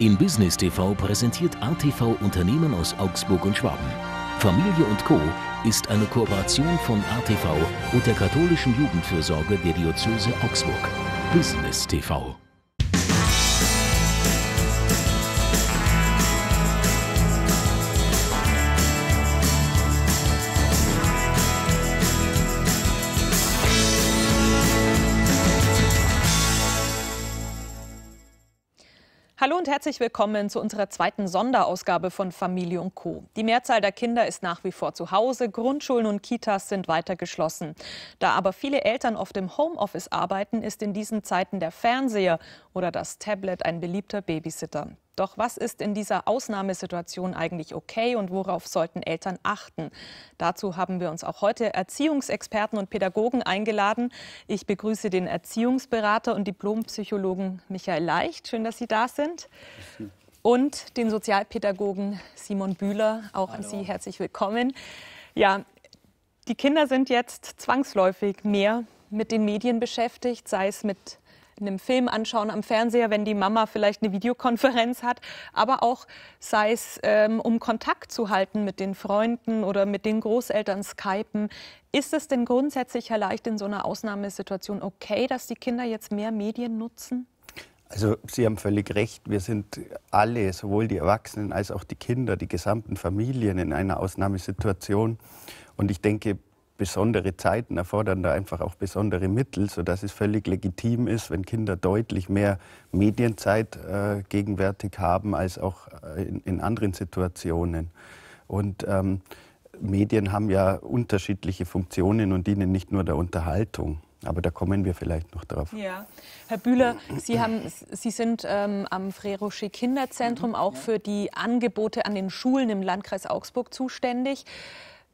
In Business TV präsentiert ATV Unternehmen aus Augsburg und Schwaben. Familie und Co. ist eine Kooperation von ATV und der katholischen Jugendfürsorge der Diözese Augsburg. Business TV Hallo und herzlich willkommen zu unserer zweiten Sonderausgabe von Familie und Co. Die Mehrzahl der Kinder ist nach wie vor zu Hause, Grundschulen und Kitas sind weiter geschlossen. Da aber viele Eltern oft im Homeoffice arbeiten, ist in diesen Zeiten der Fernseher oder das Tablet ein beliebter Babysitter. Doch was ist in dieser Ausnahmesituation eigentlich okay und worauf sollten Eltern achten? Dazu haben wir uns auch heute Erziehungsexperten und Pädagogen eingeladen. Ich begrüße den Erziehungsberater und Diplompsychologen Michael Leicht. Schön, dass Sie da sind. Und den Sozialpädagogen Simon Bühler. Auch Hallo. an Sie herzlich willkommen. Ja, die Kinder sind jetzt zwangsläufig mehr mit den Medien beschäftigt, sei es mit einem Film anschauen am Fernseher, wenn die Mama vielleicht eine Videokonferenz hat, aber auch sei es, ähm, um Kontakt zu halten mit den Freunden oder mit den Großeltern skypen. Ist es denn grundsätzlich, Herr Leicht, in so einer Ausnahmesituation okay, dass die Kinder jetzt mehr Medien nutzen? Also Sie haben völlig recht, wir sind alle, sowohl die Erwachsenen als auch die Kinder, die gesamten Familien in einer Ausnahmesituation. Und ich denke, besondere Zeiten erfordern da einfach auch besondere Mittel, sodass es völlig legitim ist, wenn Kinder deutlich mehr Medienzeit äh, gegenwärtig haben als auch äh, in, in anderen Situationen. Und ähm, Medien haben ja unterschiedliche Funktionen und dienen nicht nur der Unterhaltung. Aber da kommen wir vielleicht noch drauf. Ja. Herr Bühler, Sie, haben, Sie sind ähm, am Frerosche Kinderzentrum mhm. auch für die Angebote an den Schulen im Landkreis Augsburg zuständig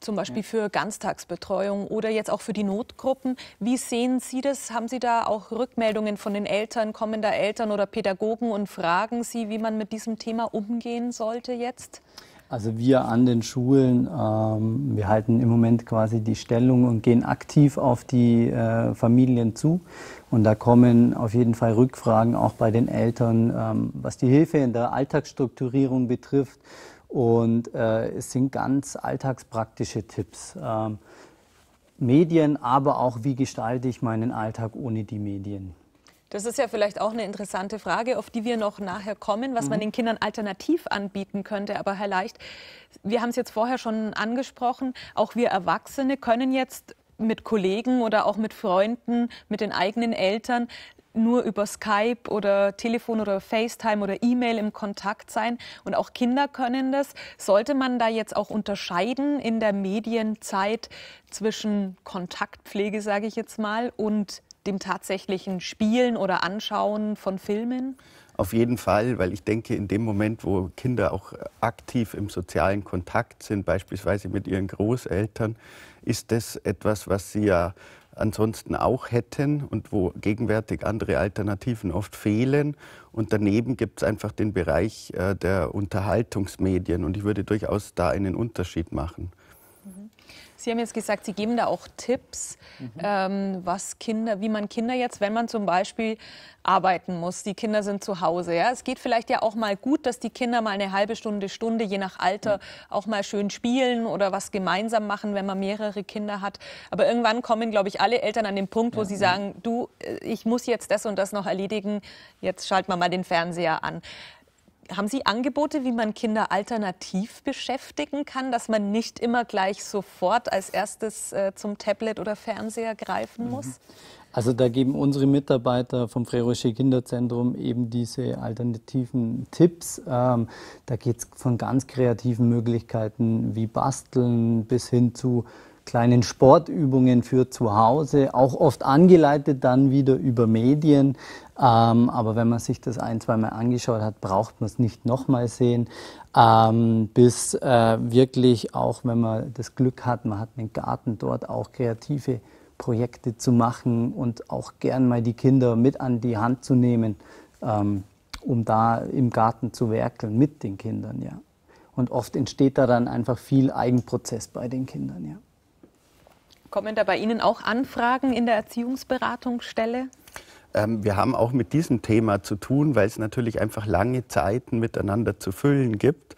zum Beispiel für Ganztagsbetreuung oder jetzt auch für die Notgruppen. Wie sehen Sie das? Haben Sie da auch Rückmeldungen von den Eltern, kommen da Eltern oder Pädagogen und fragen Sie, wie man mit diesem Thema umgehen sollte jetzt? Also wir an den Schulen, ähm, wir halten im Moment quasi die Stellung und gehen aktiv auf die äh, Familien zu. Und da kommen auf jeden Fall Rückfragen auch bei den Eltern, ähm, was die Hilfe in der Alltagsstrukturierung betrifft und äh, es sind ganz alltagspraktische Tipps. Ähm, Medien, aber auch wie gestalte ich meinen Alltag ohne die Medien. Das ist ja vielleicht auch eine interessante Frage, auf die wir noch nachher kommen, was mhm. man den Kindern alternativ anbieten könnte. Aber Herr Leicht, wir haben es jetzt vorher schon angesprochen, auch wir Erwachsene können jetzt mit Kollegen oder auch mit Freunden, mit den eigenen Eltern nur über Skype oder Telefon oder FaceTime oder E-Mail im Kontakt sein. Und auch Kinder können das. Sollte man da jetzt auch unterscheiden in der Medienzeit zwischen Kontaktpflege, sage ich jetzt mal, und dem tatsächlichen Spielen oder Anschauen von Filmen? Auf jeden Fall, weil ich denke, in dem Moment, wo Kinder auch aktiv im sozialen Kontakt sind, beispielsweise mit ihren Großeltern, ist das etwas, was sie ja ansonsten auch hätten und wo gegenwärtig andere Alternativen oft fehlen. Und daneben gibt es einfach den Bereich äh, der Unterhaltungsmedien und ich würde durchaus da einen Unterschied machen. Sie haben jetzt gesagt, Sie geben da auch Tipps, mhm. ähm, was Kinder, wie man Kinder jetzt, wenn man zum Beispiel arbeiten muss, die Kinder sind zu Hause. Ja? Es geht vielleicht ja auch mal gut, dass die Kinder mal eine halbe Stunde, Stunde, je nach Alter, mhm. auch mal schön spielen oder was gemeinsam machen, wenn man mehrere Kinder hat. Aber irgendwann kommen, glaube ich, alle Eltern an den Punkt, wo ja, sie mhm. sagen, du, äh, ich muss jetzt das und das noch erledigen, jetzt schalten wir mal den Fernseher an haben Sie Angebote, wie man Kinder alternativ beschäftigen kann, dass man nicht immer gleich sofort als erstes äh, zum Tablet oder Fernseher greifen mhm. muss? Also da geben unsere Mitarbeiter vom Freirische Kinderzentrum eben diese alternativen Tipps. Ähm, da geht es von ganz kreativen Möglichkeiten wie Basteln bis hin zu kleinen Sportübungen für zu Hause, auch oft angeleitet dann wieder über Medien. Ähm, aber wenn man sich das ein, zweimal angeschaut hat, braucht man es nicht nochmal sehen. Ähm, bis äh, wirklich auch, wenn man das Glück hat, man hat einen Garten dort, auch kreative Projekte zu machen und auch gern mal die Kinder mit an die Hand zu nehmen, ähm, um da im Garten zu werkeln mit den Kindern, ja. Und oft entsteht da dann einfach viel Eigenprozess bei den Kindern, ja. Kommen da bei Ihnen auch Anfragen in der Erziehungsberatungsstelle? Ähm, wir haben auch mit diesem Thema zu tun, weil es natürlich einfach lange Zeiten miteinander zu füllen gibt,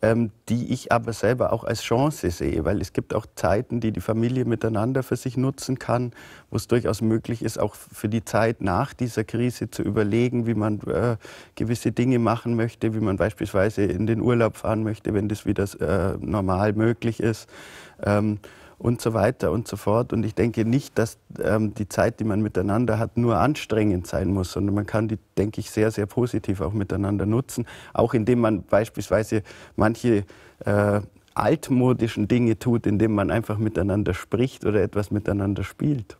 ähm, die ich aber selber auch als Chance sehe, weil es gibt auch Zeiten, die die Familie miteinander für sich nutzen kann, wo es durchaus möglich ist, auch für die Zeit nach dieser Krise zu überlegen, wie man äh, gewisse Dinge machen möchte, wie man beispielsweise in den Urlaub fahren möchte, wenn das wieder äh, normal möglich ist. Ähm, und so weiter und so fort. Und ich denke nicht, dass ähm, die Zeit, die man miteinander hat, nur anstrengend sein muss, sondern man kann die, denke ich, sehr, sehr positiv auch miteinander nutzen, auch indem man beispielsweise manche äh, altmodischen Dinge tut, indem man einfach miteinander spricht oder etwas miteinander spielt.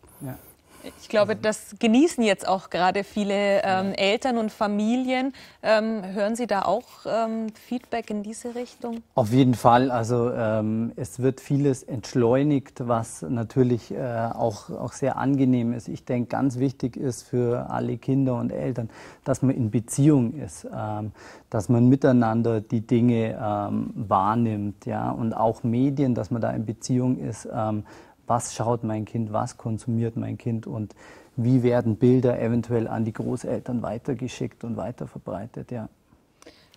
Ich glaube, mhm. das genießen jetzt auch gerade viele ähm, Eltern und Familien. Ähm, hören Sie da auch ähm, Feedback in diese Richtung? Auf jeden Fall. Also ähm, es wird vieles entschleunigt, was natürlich äh, auch, auch sehr angenehm ist. Ich denke, ganz wichtig ist für alle Kinder und Eltern, dass man in Beziehung ist, ähm, dass man miteinander die Dinge ähm, wahrnimmt ja? und auch Medien, dass man da in Beziehung ist was schaut mein Kind, was konsumiert mein Kind und wie werden Bilder eventuell an die Großeltern weitergeschickt und weiterverbreitet, ja.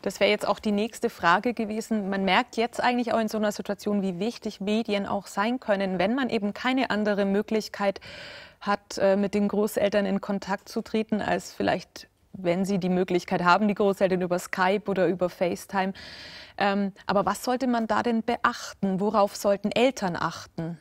Das wäre jetzt auch die nächste Frage gewesen. Man merkt jetzt eigentlich auch in so einer Situation, wie wichtig Medien auch sein können, wenn man eben keine andere Möglichkeit hat, äh, mit den Großeltern in Kontakt zu treten, als vielleicht, wenn sie die Möglichkeit haben, die Großeltern über Skype oder über FaceTime. Ähm, aber was sollte man da denn beachten? Worauf sollten Eltern achten?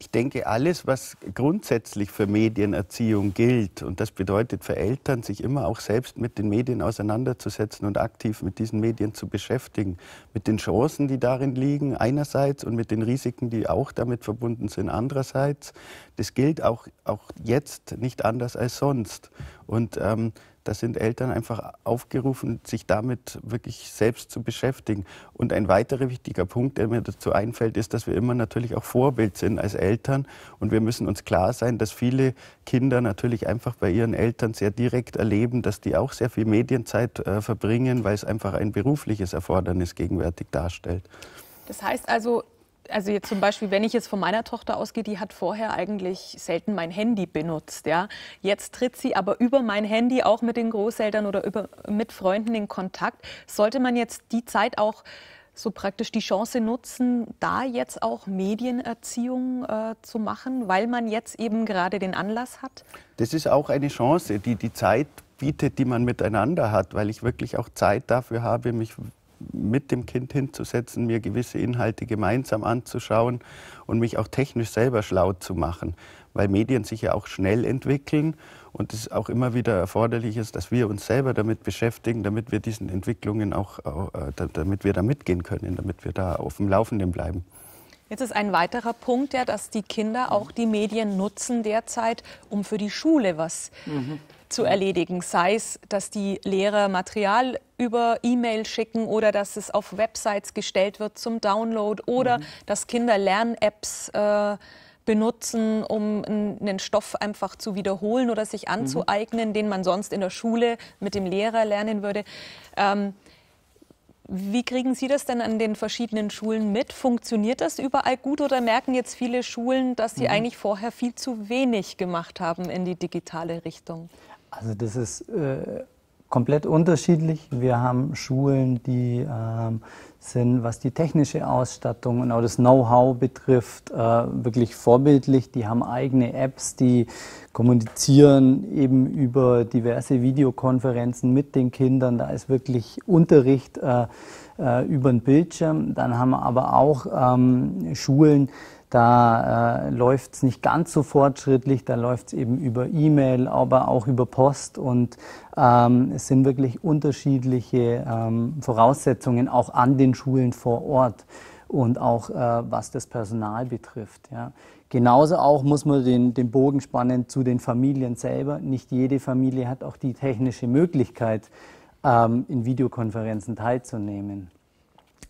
ich denke, alles, was grundsätzlich für Medienerziehung gilt, und das bedeutet für Eltern, sich immer auch selbst mit den Medien auseinanderzusetzen und aktiv mit diesen Medien zu beschäftigen, mit den Chancen, die darin liegen einerseits und mit den Risiken, die auch damit verbunden sind andererseits, das gilt auch, auch jetzt nicht anders als sonst. Und ähm, da sind Eltern einfach aufgerufen, sich damit wirklich selbst zu beschäftigen. Und ein weiterer wichtiger Punkt, der mir dazu einfällt, ist, dass wir immer natürlich auch Vorbild sind als Eltern. Und wir müssen uns klar sein, dass viele Kinder natürlich einfach bei ihren Eltern sehr direkt erleben, dass die auch sehr viel Medienzeit äh, verbringen, weil es einfach ein berufliches Erfordernis gegenwärtig darstellt. Das heißt also, also jetzt zum Beispiel, wenn ich jetzt von meiner Tochter ausgehe, die hat vorher eigentlich selten mein Handy benutzt, ja. Jetzt tritt sie aber über mein Handy auch mit den Großeltern oder über, mit Freunden in Kontakt. Sollte man jetzt die Zeit auch so praktisch die Chance nutzen, da jetzt auch Medienerziehung äh, zu machen, weil man jetzt eben gerade den Anlass hat? Das ist auch eine Chance, die die Zeit bietet, die man miteinander hat, weil ich wirklich auch Zeit dafür habe, mich mit dem Kind hinzusetzen, mir gewisse Inhalte gemeinsam anzuschauen und mich auch technisch selber schlau zu machen, weil Medien sich ja auch schnell entwickeln und es auch immer wieder erforderlich ist, dass wir uns selber damit beschäftigen, damit wir diesen Entwicklungen auch, äh, damit wir da mitgehen können, damit wir da auf dem Laufenden bleiben. Jetzt ist ein weiterer Punkt ja, dass die Kinder auch die Medien nutzen derzeit, um für die Schule was mhm zu erledigen, sei es, dass die Lehrer Material über E-Mail schicken oder dass es auf Websites gestellt wird zum Download oder mhm. dass Kinder Lern-Apps äh, benutzen, um einen Stoff einfach zu wiederholen oder sich mhm. anzueignen, mhm. den man sonst in der Schule mit dem Lehrer lernen würde. Ähm, wie kriegen Sie das denn an den verschiedenen Schulen mit? Funktioniert das überall gut oder merken jetzt viele Schulen, dass sie mhm. eigentlich vorher viel zu wenig gemacht haben in die digitale Richtung? Also das ist äh, komplett unterschiedlich. Wir haben Schulen, die äh, sind, was die technische Ausstattung und auch das Know-how betrifft, äh, wirklich vorbildlich. Die haben eigene Apps, die kommunizieren eben über diverse Videokonferenzen mit den Kindern. Da ist wirklich Unterricht äh, äh, über den Bildschirm. Dann haben wir aber auch ähm, Schulen, da äh, läuft es nicht ganz so fortschrittlich, da läuft es eben über E-Mail, aber auch über Post und ähm, es sind wirklich unterschiedliche ähm, Voraussetzungen auch an den Schulen vor Ort und auch äh, was das Personal betrifft. Ja. Genauso auch muss man den, den Bogen spannen zu den Familien selber. Nicht jede Familie hat auch die technische Möglichkeit, ähm, in Videokonferenzen teilzunehmen.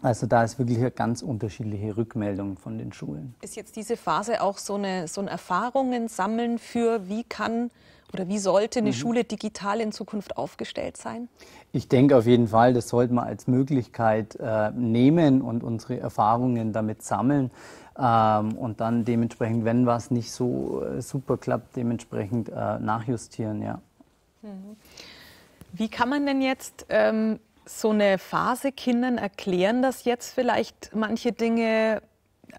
Also da ist wirklich eine ganz unterschiedliche Rückmeldung von den Schulen. Ist jetzt diese Phase auch so, eine, so ein Erfahrungen sammeln für, wie kann oder wie sollte eine mhm. Schule digital in Zukunft aufgestellt sein? Ich denke auf jeden Fall, das sollte man als Möglichkeit äh, nehmen und unsere Erfahrungen damit sammeln. Ähm, und dann dementsprechend, wenn was nicht so äh, super klappt, dementsprechend äh, nachjustieren, ja. Mhm. Wie kann man denn jetzt ähm, so eine Phase Kindern erklären, dass jetzt vielleicht manche Dinge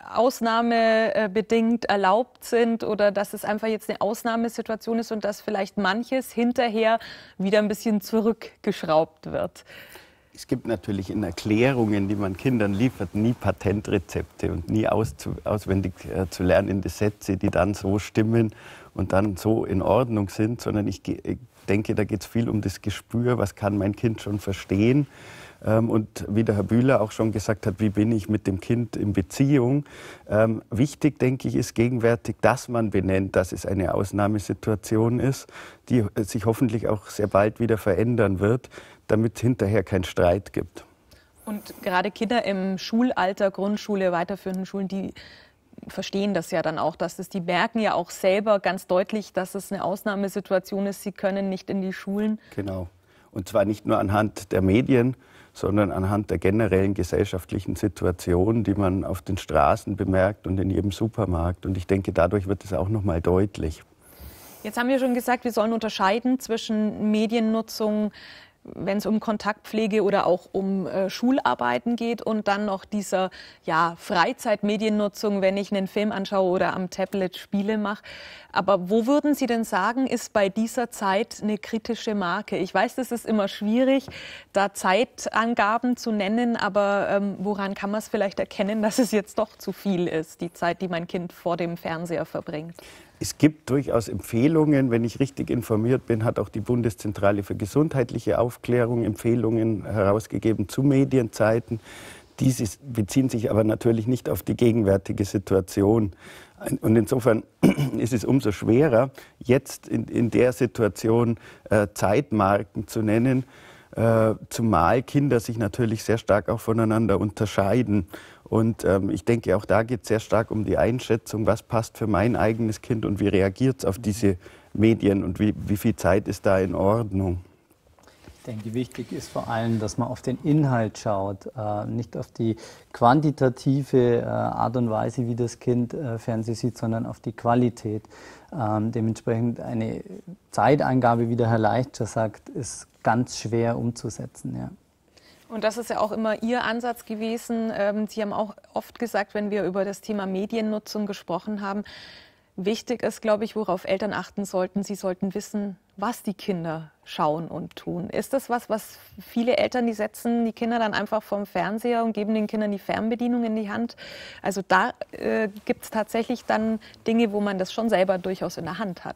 ausnahmebedingt äh, erlaubt sind oder dass es einfach jetzt eine Ausnahmesituation ist und dass vielleicht manches hinterher wieder ein bisschen zurückgeschraubt wird? Es gibt natürlich in Erklärungen, die man Kindern liefert, nie Patentrezepte und nie auswendig äh, zu lernende Sätze, die dann so stimmen und dann so in Ordnung sind, sondern ich denke, da geht es viel um das Gespür, was kann mein Kind schon verstehen. Ähm, und wie der Herr Bühler auch schon gesagt hat, wie bin ich mit dem Kind in Beziehung? Ähm, wichtig, denke ich, ist gegenwärtig, dass man benennt, dass es eine Ausnahmesituation ist, die äh, sich hoffentlich auch sehr bald wieder verändern wird, damit es hinterher keinen Streit gibt. Und gerade Kinder im Schulalter, Grundschule, weiterführenden Schulen, die verstehen das ja dann auch, dass es, die merken ja auch selber ganz deutlich, dass es eine Ausnahmesituation ist. Sie können nicht in die Schulen. Genau. Und zwar nicht nur anhand der Medien, sondern anhand der generellen gesellschaftlichen Situation, die man auf den Straßen bemerkt und in jedem Supermarkt. Und ich denke, dadurch wird es auch noch mal deutlich. Jetzt haben wir schon gesagt, wir sollen unterscheiden zwischen Mediennutzung wenn es um Kontaktpflege oder auch um äh, Schularbeiten geht und dann noch dieser ja, Freizeitmediennutzung, wenn ich einen Film anschaue oder am Tablet Spiele mache. Aber wo würden Sie denn sagen, ist bei dieser Zeit eine kritische Marke? Ich weiß, das ist immer schwierig, da Zeitangaben zu nennen, aber ähm, woran kann man es vielleicht erkennen, dass es jetzt doch zu viel ist, die Zeit, die mein Kind vor dem Fernseher verbringt? Es gibt durchaus Empfehlungen. Wenn ich richtig informiert bin, hat auch die Bundeszentrale für gesundheitliche Aufklärung Empfehlungen herausgegeben zu Medienzeiten. Diese beziehen sich aber natürlich nicht auf die gegenwärtige Situation. Und insofern ist es umso schwerer, jetzt in, in der Situation äh, Zeitmarken zu nennen, äh, zumal Kinder sich natürlich sehr stark auch voneinander unterscheiden. Und ähm, ich denke, auch da geht es sehr stark um die Einschätzung, was passt für mein eigenes Kind und wie reagiert es auf diese Medien und wie, wie viel Zeit ist da in Ordnung. Ich denke, wichtig ist vor allem, dass man auf den Inhalt schaut, äh, nicht auf die quantitative äh, Art und Weise, wie das Kind äh, Fernsehen sieht, sondern auf die Qualität. Ähm, dementsprechend eine Zeiteingabe, wie der Herr Leichter sagt, ist ganz schwer umzusetzen. Ja. Und das ist ja auch immer Ihr Ansatz gewesen. Ähm, Sie haben auch oft gesagt, wenn wir über das Thema Mediennutzung gesprochen haben, wichtig ist, glaube ich, worauf Eltern achten sollten. Sie sollten wissen, was die Kinder schauen und tun. Ist das was, was viele Eltern, die setzen die Kinder dann einfach vom Fernseher und geben den Kindern die Fernbedienung in die Hand? Also da äh, gibt es tatsächlich dann Dinge, wo man das schon selber durchaus in der Hand hat.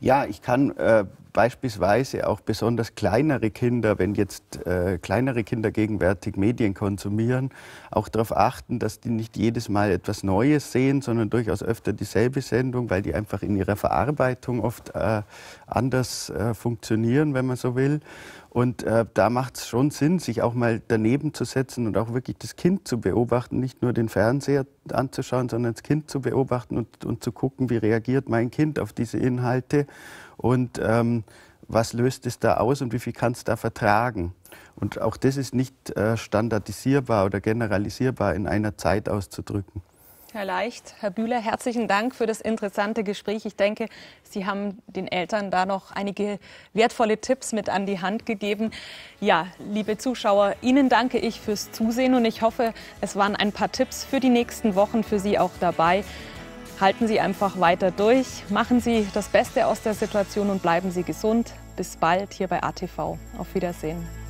Ja, ich kann äh, beispielsweise auch besonders kleinere Kinder, wenn jetzt äh, kleinere Kinder gegenwärtig Medien konsumieren, auch darauf achten, dass die nicht jedes Mal etwas Neues sehen, sondern durchaus öfter dieselbe Sendung, weil die einfach in ihrer Verarbeitung oft äh, anders äh, funktionieren, wenn man so will. Und äh, da macht es schon Sinn, sich auch mal daneben zu setzen und auch wirklich das Kind zu beobachten, nicht nur den Fernseher anzuschauen, sondern das Kind zu beobachten und, und zu gucken, wie reagiert mein Kind auf diese Inhalte und ähm, was löst es da aus und wie viel kann es da vertragen. Und auch das ist nicht äh, standardisierbar oder generalisierbar in einer Zeit auszudrücken. Herr Leicht, Herr Bühler, herzlichen Dank für das interessante Gespräch. Ich denke, Sie haben den Eltern da noch einige wertvolle Tipps mit an die Hand gegeben. Ja, liebe Zuschauer, Ihnen danke ich fürs Zusehen und ich hoffe, es waren ein paar Tipps für die nächsten Wochen für Sie auch dabei halten Sie einfach weiter durch, machen Sie das Beste aus der Situation und bleiben Sie gesund. Bis bald hier bei ATV. Auf Wiedersehen.